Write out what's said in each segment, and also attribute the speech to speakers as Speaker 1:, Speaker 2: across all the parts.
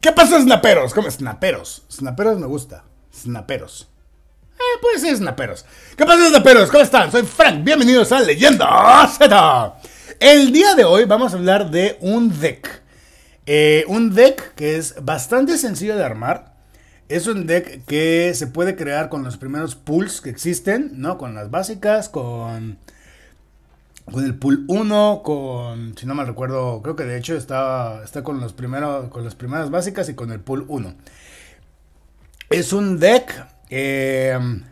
Speaker 1: ¿Qué pasa, snaperos? ¿Cómo? Snaperos. Snaperos me gusta. Snaperos. Eh, puede ser snaperos. ¿Qué pasa, snaperos? ¿Cómo están? Soy Frank. Bienvenidos a Leyenda Z. El día de hoy vamos a hablar de un deck. Eh, un deck que es bastante sencillo de armar. Es un deck que se puede crear con los primeros pulls que existen, ¿no? Con las básicas, con con el pool 1, con, si no mal recuerdo, creo que de hecho está, está con, los primeros, con las primeras básicas y con el pool 1. Es un deck em,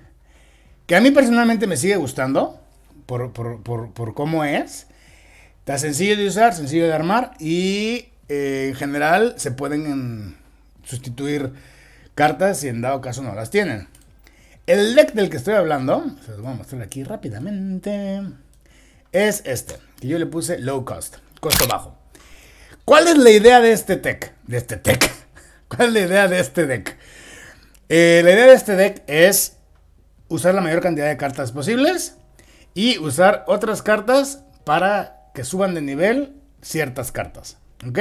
Speaker 1: que a mí personalmente me sigue gustando por, por, por, cómo es. Está sencillo de usar, sencillo de armar y eh, en general se pueden sustituir cartas si en dado caso no las tienen. El deck del que estoy hablando, se voy a mostrar aquí rápidamente es este, que yo le puse low cost, costo bajo. ¿Cuál es la idea de este tech? De este ¿Cuál es la idea de este deck? Eh, la idea de este deck es usar la mayor cantidad de cartas posibles y usar otras cartas para que suban de nivel ciertas cartas. ¿Ok?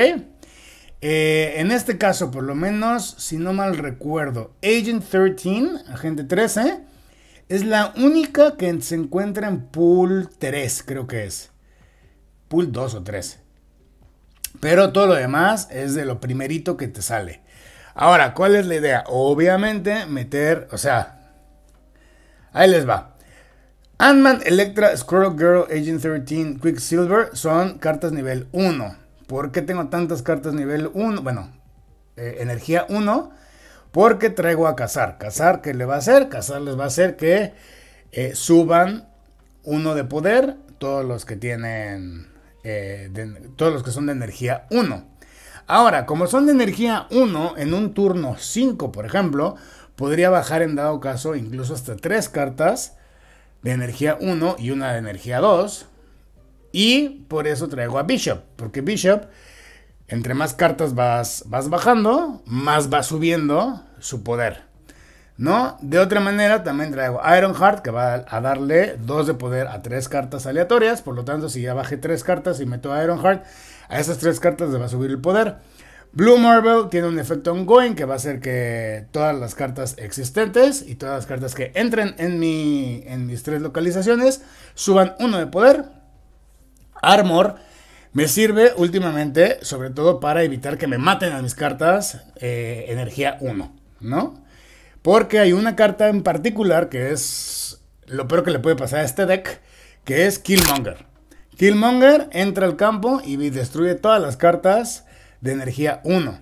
Speaker 1: Eh, en este caso, por lo menos, si no mal recuerdo, Agent 13, Agente 13, es la única que se encuentra en pool 3, creo que es. Pool 2 o 3. Pero todo lo demás es de lo primerito que te sale. Ahora, ¿cuál es la idea? Obviamente meter, o sea, ahí les va. Ant-Man, Electra, Squirrel Girl, Agent 13, Quicksilver son cartas nivel 1. ¿Por qué tengo tantas cartas nivel 1? Bueno, eh, energía 1 porque traigo a cazar. Cazar, ¿qué le va a hacer? Cazar les va a hacer que eh, suban uno de poder, todos los que tienen, eh, todos los que son de energía 1. Ahora, como son de energía 1, en un turno 5, por ejemplo, podría bajar en dado caso incluso hasta 3 cartas de energía 1 y una de energía 2. Y por eso traigo a Bishop, porque Bishop entre más cartas vas, vas bajando, más va subiendo su poder. ¿No? De otra manera, también traigo Iron Heart que va a darle 2 de poder a 3 cartas aleatorias. Por lo tanto, si ya bajé 3 cartas y meto a Heart, a esas 3 cartas le va a subir el poder. Blue Marvel tiene un efecto ongoing que va a hacer que todas las cartas existentes y todas las cartas que entren en, en mis tres localizaciones suban 1 de poder. Armor me sirve últimamente, sobre todo para evitar que me maten a mis cartas eh, energía 1, ¿no? Porque hay una carta en particular que es lo peor que le puede pasar a este deck, que es Killmonger. Killmonger entra al campo y destruye todas las cartas de energía 1.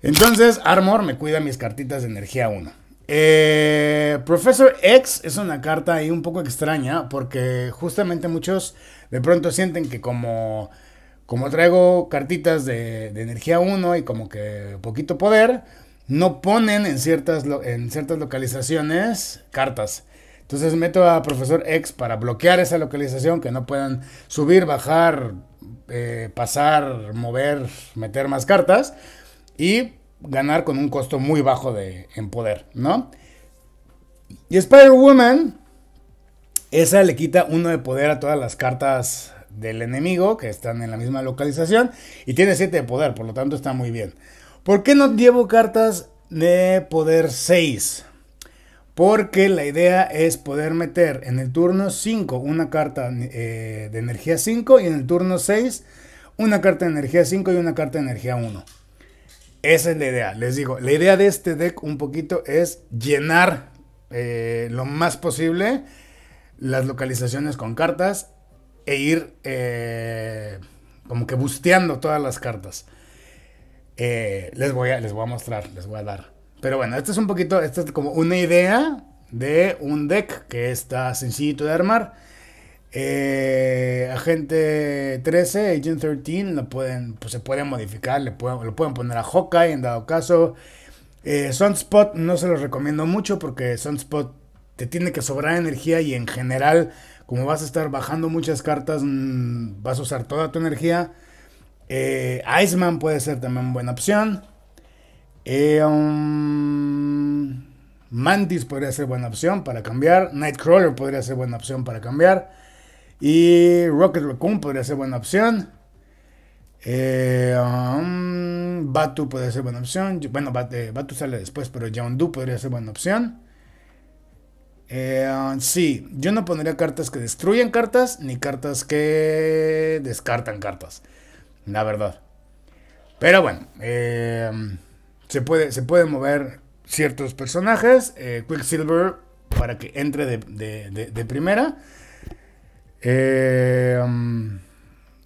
Speaker 1: Entonces, Armor me cuida mis cartitas de energía 1. Eh, Professor X es una carta ahí un poco extraña porque justamente muchos de pronto sienten que como, como traigo cartitas de, energía 1 y como que poquito poder, no ponen en ciertas, en ciertas localizaciones cartas. Entonces meto a Profesor X para bloquear esa localización, que no puedan subir, bajar, eh, pasar, mover, meter más cartas y ganar con un costo muy bajo de, en poder, ¿no? Y Spider-Woman esa le quita uno de poder a todas las cartas del enemigo que están en la misma localización. Y tiene 7 de poder, por lo tanto está muy bien. ¿Por qué no llevo cartas de poder 6? Porque la idea es poder meter en el turno 5 eh, una carta de energía 5 y en el turno 6 una carta de energía 5 y una carta de energía 1. Esa es la idea. Les digo, la idea de este deck un poquito es llenar eh, lo más posible las localizaciones con cartas e ir eh, como que busteando todas las cartas. Eh, les, voy a, les voy a mostrar, les voy a dar. Pero bueno, Esto es un poquito, esta es como una idea de un deck que está sencillito de armar. Eh, agente 13, Agent 13, lo pueden, pues, se puede modificar, le pueden, lo pueden poner a Hawkeye en dado caso. Sunspot no se los recomiendo mucho porque Sunspot te tiene que sobrar energía y en general, como vas a estar bajando muchas cartas, mm, vas a usar toda tu energía. Eh, Iceman puede ser también buena opción. Eh, um, Mantis podría ser buena opción para cambiar. Nightcrawler podría ser buena opción para cambiar. Y Rocket Raccoon podría ser buena opción. Eh, um, Batu podría ser buena opción. Bueno, Batu sale después, pero Yondu podría ser buena opción. Eh, sí, yo no pondría cartas que destruyen cartas ni cartas que descartan cartas. La verdad. Pero bueno, em, se, puede, se pueden mover ciertos personajes. Eh, Quicksilver para que entre de, primera. Em,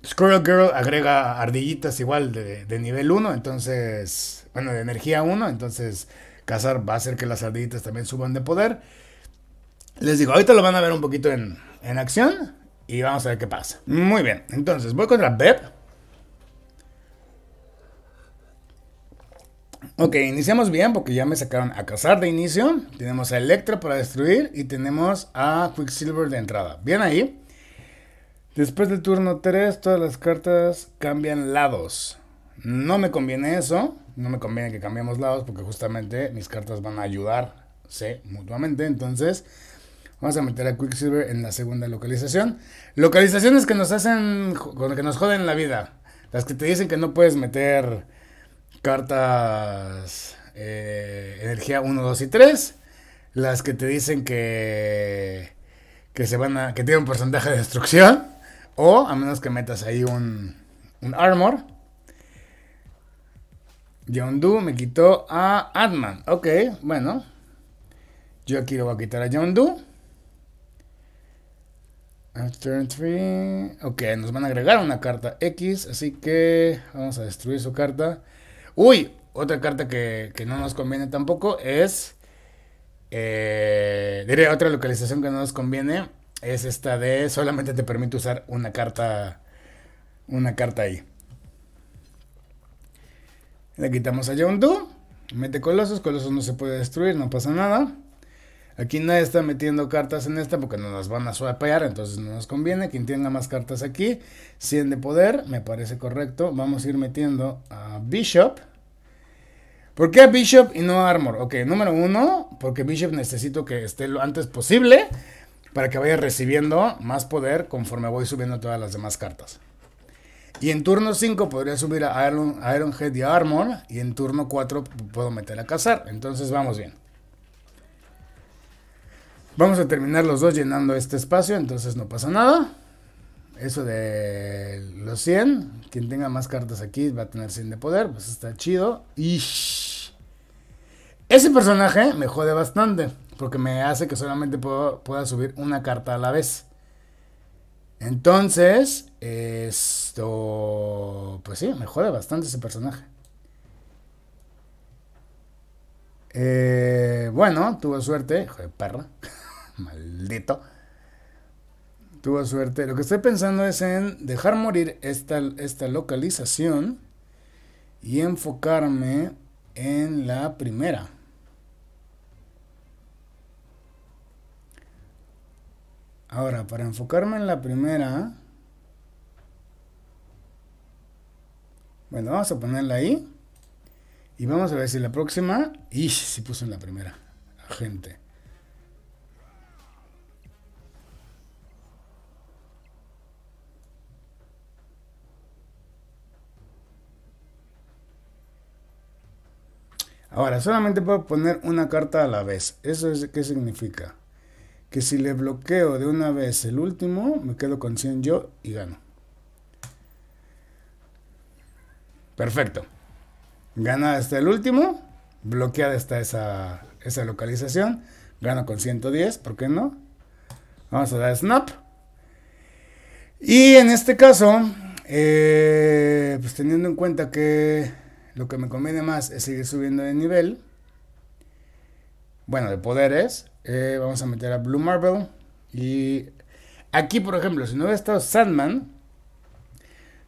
Speaker 1: Squirrel Girl agrega ardillitas igual de, nivel 1, entonces, bueno, de energía 1, entonces cazar va a hacer que las ardillitas también suban de poder. Les digo, ahorita lo van a ver un poquito en, acción y vamos a ver qué pasa. Muy bien, entonces voy contra Bep. Ok, iniciamos bien porque ya me sacaron a cazar de inicio. Tenemos a Electra para destruir y tenemos a Quicksilver de entrada. Bien ahí. Después del turno 3, todas las cartas cambian lados. No me conviene eso. No me conviene que cambiemos lados porque justamente mis cartas van a ayudarse mutuamente. Entonces, Vamos a meter a Quicksilver en la segunda localización. Localizaciones que nos hacen, que nos joden la vida. Las que te dicen que no puedes meter cartas eh, energía 1, 2 y 3. Las que te dicen que, que se van a, que tienen un porcentaje de destrucción. O a menos que metas ahí un, un armor. John me quitó a Adman, Ok, bueno. Yo aquí lo voy a quitar a John Ok, nos van a agregar una carta X, así que vamos a destruir su carta. Uy, otra carta que, no nos conviene tampoco es... Eh, diré, otra localización que no nos conviene es esta de solamente te permite usar una carta una carta ahí. Le quitamos a Yondu. Mete colosos, colosos no se puede destruir, no pasa nada. Aquí nadie está metiendo cartas en esta porque no las van a swapear, entonces no nos conviene. Quien tenga más cartas aquí, 100 de poder, me parece correcto. Vamos a ir metiendo a Bishop. ¿Por qué Bishop y no Armor? Ok, número uno, porque Bishop necesito que esté lo antes posible para que vaya recibiendo más poder conforme voy subiendo todas las demás cartas. Y en turno 5 podría subir a Iron, Head y a Armor. Y en turno 4 puedo meter a cazar. Entonces vamos bien. Vamos a terminar los dos llenando este espacio, entonces no pasa nada. Eso de los 100, quien tenga más cartas aquí va a tener 100 de poder, pues está chido. Y ese personaje me jode bastante, porque me hace que solamente pueda subir una carta a la vez. Entonces, esto, pues sí, me jode bastante ese personaje. Eh, bueno, tuvo suerte, hijo perra. maldito. Tuvo suerte. Lo que estoy pensando es en dejar morir esta, esta localización y enfocarme en la primera. Ahora, para enfocarme en la primera... Bueno, vamos a ponerla ahí. Y vamos a ver si la próxima... Y si puso en la primera. Gente. Ahora, solamente puedo poner una carta a la vez. ¿Eso es, qué significa? Que si le bloqueo de una vez el último, me quedo con 100 yo y gano. Perfecto. Gana hasta el último, bloqueada está esa, localización. Gano con 110, ¿por qué no? Vamos a dar snap. Y en este caso, eh, pues teniendo en cuenta que lo que me conviene más es seguir subiendo de nivel. Bueno, de poderes. Eh, vamos a meter a Blue Marvel. Y aquí, por ejemplo, si no hubiera estado Sandman,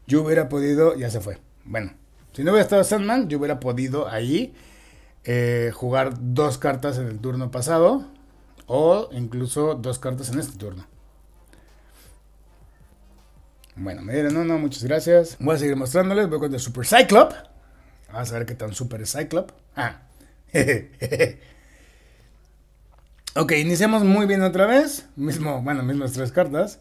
Speaker 1: yo hubiera podido... Ya se fue. Bueno, si no hubiera estado Sandman, yo hubiera podido ahí eh, jugar dos cartas en el turno pasado. O incluso dos cartas en este turno. Bueno, me dieron no, muchas gracias. Voy a seguir mostrándoles. Voy con el Super Cyclop. Vamos a ver qué tan super es Cyclop. Ah. ok, iniciamos muy bien otra vez. Mismo, bueno, mismas tres cartas.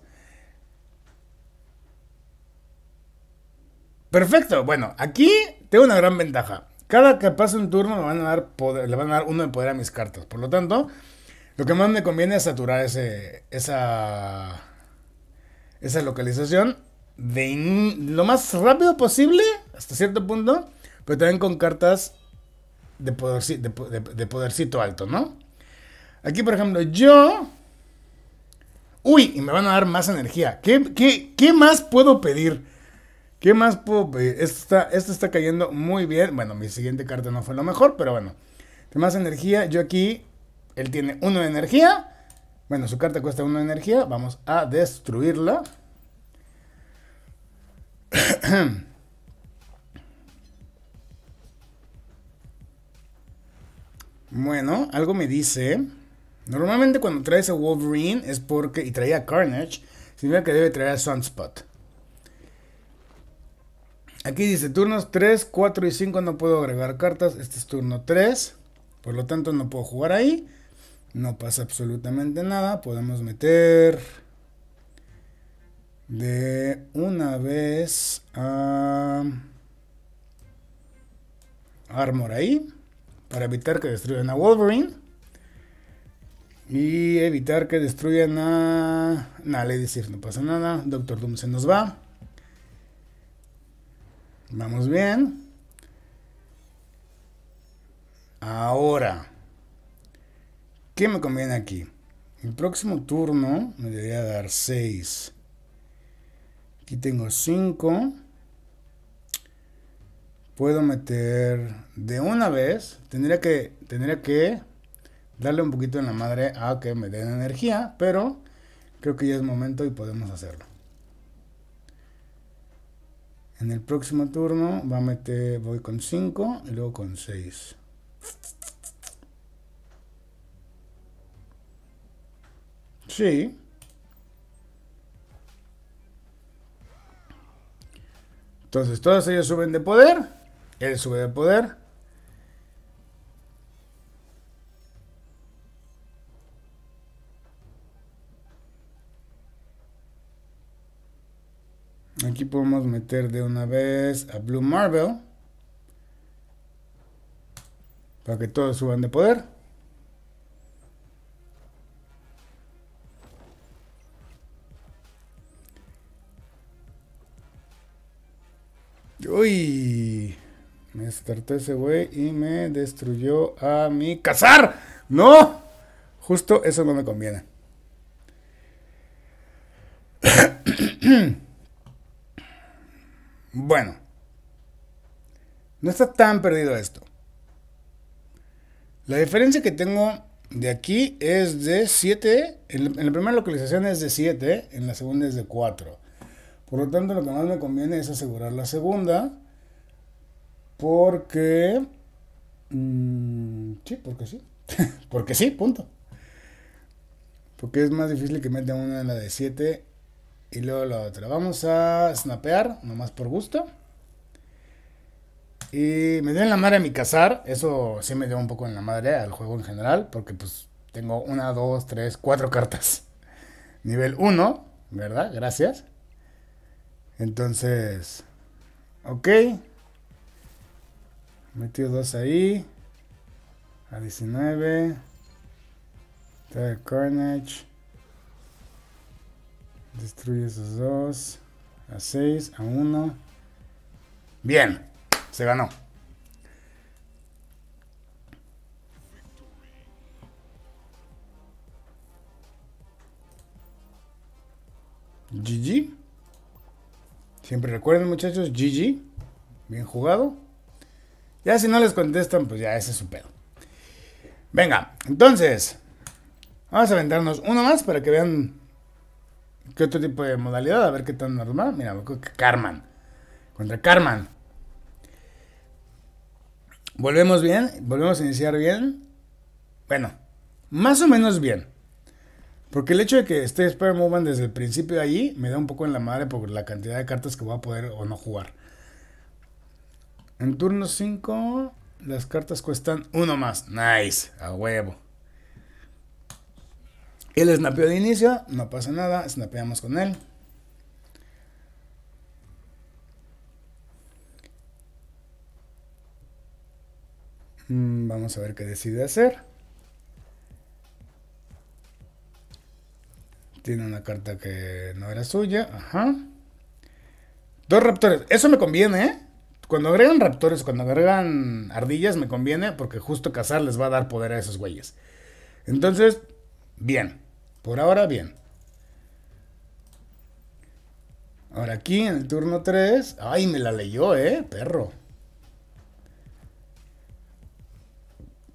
Speaker 1: Perfecto, bueno, aquí tengo una gran ventaja. Cada que pase un turno van a dar le van a dar uno de poder a mis cartas. Por lo tanto, lo que más me conviene es saturar ese, esa, esa localización lo más rápido posible, hasta cierto punto pero también con cartas de, podercito, alto, ¿no? Aquí, por ejemplo, yo... Uy, y me van a dar más energía. ¿Qué, más puedo pedir? ¿Qué más puedo pedir? Esto está, cayendo muy bien. Bueno, mi siguiente carta no fue lo mejor, pero bueno. más energía. Yo aquí, él tiene uno de energía. Bueno, su carta cuesta uno de energía. Vamos a destruirla. Bueno, algo me dice. Normalmente cuando traes a Wolverine es porque. Y traía a Carnage. Significa que debe traer a Sunspot. Aquí dice turnos 3, 4 y 5 no puedo agregar cartas. Este es turno 3. Por lo tanto no puedo jugar ahí. No pasa absolutamente nada. Podemos meter de una vez a Armor ahí para evitar que destruyan a Wolverine y evitar que destruyan a, nada, decir, No pasa nada. Doctor Doom se nos va. Vamos bien. Ahora, ¿qué me conviene aquí? El próximo turno me debería dar 6. Aquí tengo 5 puedo meter de una vez. Tendría que, tendría que darle un poquito en la madre a que me den energía, pero creo que ya es momento y podemos hacerlo. En el próximo turno va a meter, voy con 5 y luego con 6. Sí. Entonces todas ellas suben de poder. Él sube de poder. Aquí podemos meter de una vez a Blue Marvel. Para que todos suban de poder. Uy, se ese güey y me destruyó a mi cazar. ¡No! Justo eso no me conviene. bueno. No está tan perdido esto. La diferencia que tengo de aquí es de 7. En, en, la primera localización es de 7. En la segunda es de 4. Por lo tanto, lo que más me conviene es asegurar la segunda. Porque... Mm, sí, porque sí. porque sí, punto. Porque es más difícil que meta una en la de 7 y luego la otra. Vamos a snapear, nomás por gusto. Y me dio en la madre a mi cazar. Eso sí me dio un poco en la madre al juego en general. Porque pues tengo una, dos, tres, cuatro cartas. Nivel 1, ¿verdad? Gracias. Entonces. Ok. Metió dos ahí. A 19. Trae Carnage. Destruye esos dos. A 6, a 1. Bien, se ganó. GG. Siempre recuerden muchachos, GG. Bien jugado. Ya si no les contestan, pues ya ese es su pedo. Venga, entonces, vamos a aventarnos uno más para que vean qué otro tipo de modalidad, a ver qué tan normal. Mira, Carman. Contra Carman. Volvemos bien, volvemos a iniciar bien. Bueno, más o menos bien. Porque el hecho de que esté Spider-Man desde el principio de allí me da un poco en la madre por la cantidad de cartas que voy a poder o no jugar. En turno 5, las cartas cuestan uno más. Nice, a huevo. Él snapeó de inicio, no pasa nada, snapeamos con él. Mm, vamos a ver qué decide hacer. Tiene una carta que no era suya. Ajá. Dos raptores. Eso me conviene, ¿eh? Cuando agregan raptores, cuando agregan ardillas, me conviene porque justo cazar les va a dar poder a esos güeyes. Entonces, bien. Por ahora, bien. Ahora aquí en el turno 3. Ay, me la leyó, eh, perro.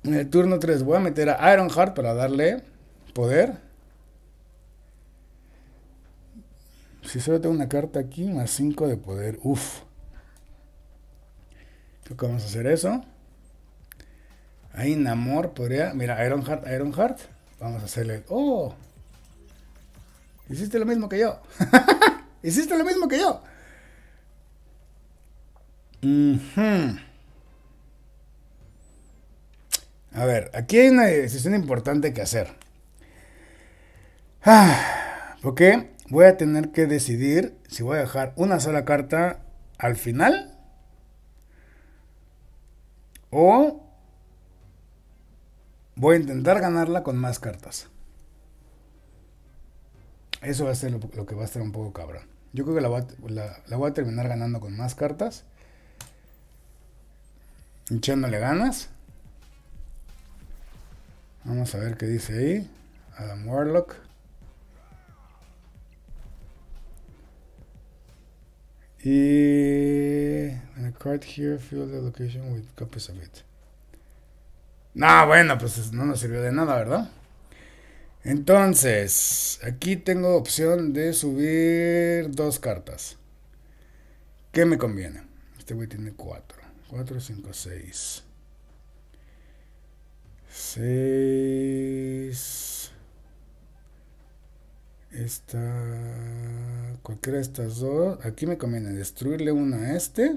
Speaker 1: En el turno 3 voy a meter a Ironheart para darle poder. Si solo tengo una carta aquí, más 5 de poder. Uf. Creo que vamos a hacer eso. Ahí Namor podría... Mira, Ironheart, Ironheart. Vamos a hacerle... ¡Oh! Hiciste lo mismo que yo. Hiciste lo mismo que yo. A ver, aquí hay una decisión importante que hacer. Ah, porque voy a tener que decidir si voy a dejar una sola carta al final o voy a intentar ganarla con más cartas. Eso va a ser lo, que va a estar un poco cabrón. Yo creo que la, voy a terminar ganando con más cartas. Echándole ganas. Vamos a ver qué dice ahí. Adam Warlock. Y. En a card here, fill the location with copies of it. No, bueno, pues no nos sirvió de nada, ¿verdad? Entonces, aquí tengo opción de subir dos cartas. ¿Qué me conviene? Este güey tiene cuatro. Cuatro, cinco, seis. Seis. Esta. Cualquiera de estas dos. Aquí me conviene destruirle una a este.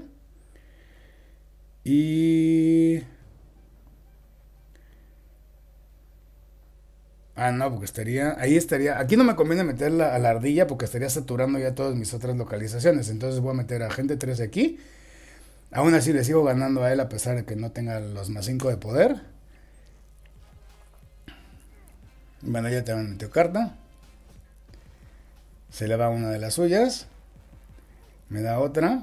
Speaker 1: Y. Ah, no, porque estaría. Ahí estaría. Aquí no me conviene meterla a la ardilla porque estaría saturando ya todas mis otras localizaciones. Entonces voy a meter a gente 3 aquí. Aún así le sigo ganando a él a pesar de que no tenga los más 5 de poder. Bueno, ya también metió carta se le va una de las suyas, me da otra.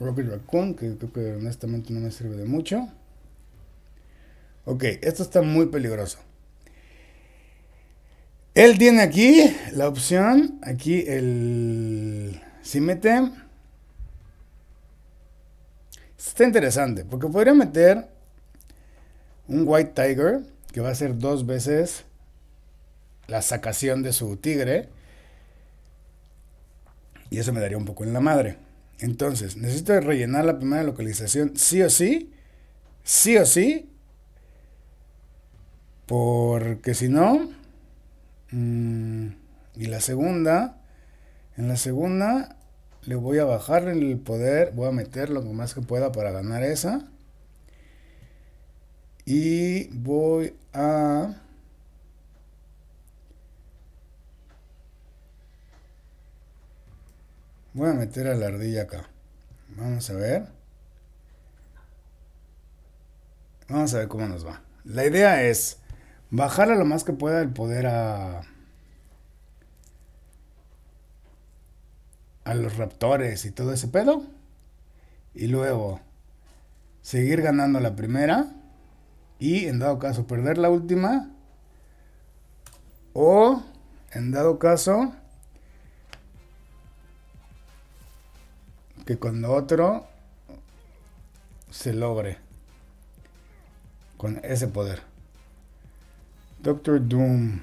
Speaker 1: Rocket Raccoon, que creo que honestamente no me sirve de mucho. Ok, esto está muy peligroso. Él tiene aquí la opción, aquí el... Si mete... Está interesante, porque podría meter un White Tiger, que va a ser dos veces la sacación de su tigre. Y eso me daría un poco en la madre. Entonces, necesito rellenar la primera localización sí o sí. Sí o sí. Porque si no... Mm, y la segunda... En la segunda le voy a bajar el poder, voy a meter lo más que pueda para ganar esa. Y voy a Voy a meter a la ardilla acá. Vamos a ver. Vamos a ver cómo nos va. La idea es bajar a lo más que pueda el poder a... A los raptores y todo ese pedo. Y luego seguir ganando la primera. Y en dado caso perder la última. O en dado caso que con otro se logre con ese poder. Doctor Doom.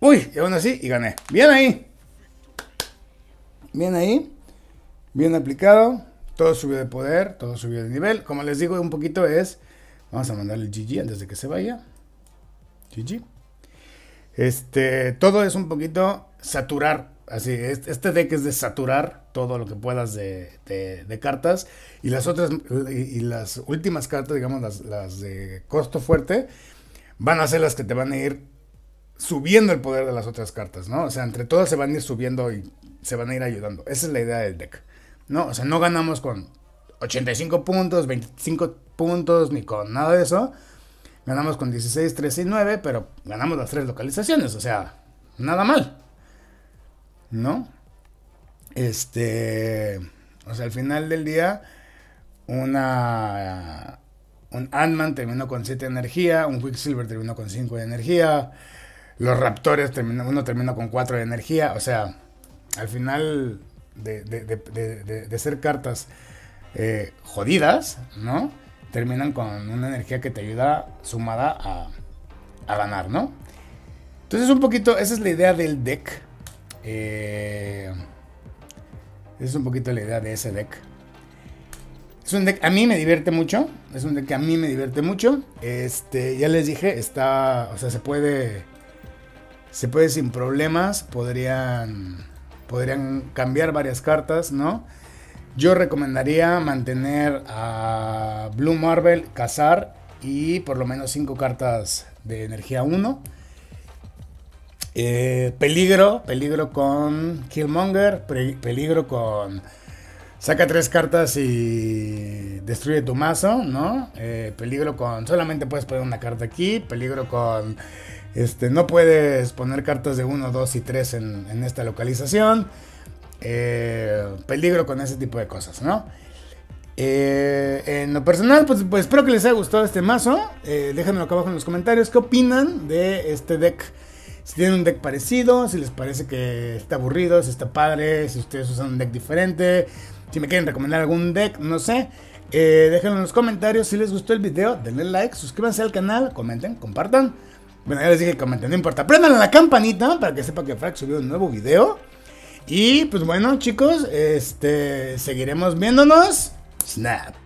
Speaker 1: Uy, y aún así, y gané. Bien ahí. Bien ahí. Bien aplicado. Todo subió de poder, todo subió de nivel. Como les digo, un poquito es. Vamos a mandarle el GG antes de que se vaya. GG. Este, todo es un poquito saturar Así, este, este deck es de saturar todo lo que puedas de, cartas. Y las otras, y las últimas cartas, digamos, las, de costo fuerte, van a ser las que te van a ir subiendo el poder de las otras cartas, ¿no? O sea, entre todas se van a ir subiendo y se van a ir ayudando. Esa es la idea del deck, ¿no? O sea, no ganamos con 85 puntos, 25 puntos, ni con nada de eso. Ganamos con 16, 13 y 9, pero ganamos las tres localizaciones, o sea, nada mal. ¿no? Este, o sea, al final del día, una, un Ant-Man terminó con 7 de energía, un Quicksilver terminó con 5 de energía, los Raptores terminó, uno terminó con 4 de energía, o sea, al final de, ser cartas eh, jodidas, ¿no? Terminan con una energía que te ayuda sumada a, a ganar, ¿no? Entonces un poquito, esa es la idea del deck eh, es un poquito la idea de ese deck. Es un deck a mí me divierte mucho. Es un deck que a mí me divierte mucho. Este, ya les dije, está, o sea, se puede se puede sin problemas, podrían podrían cambiar varias cartas, ¿no? Yo recomendaría mantener a Blue Marvel, cazar y por lo menos 5 cartas de energía 1 eh, peligro, peligro con Killmonger, peligro con... Saca tres cartas y destruye tu mazo, ¿no? Eh, peligro con... Solamente puedes poner una carta aquí, peligro con... Este, no puedes poner cartas de 1, 2 y 3 en, esta localización. Eh, peligro con ese tipo de cosas, ¿no? en lo personal, pues, pues, espero que les haya gustado este mazo. Eh, acá abajo en los comentarios. ¿Qué opinan de este deck? Si tienen un deck parecido, si les parece que está aburrido, si está padre, si ustedes usan un deck diferente, si me quieren recomendar algún deck, no sé. Eh, déjenlo en los comentarios si les gustó el video, denle like, suscríbanse al canal, comenten, compartan. Bueno, ya les dije que comenten, no importa. Prendan la campanita para que sepa que Frank subió un nuevo video. Y pues bueno, chicos, este seguiremos viéndonos. Snap.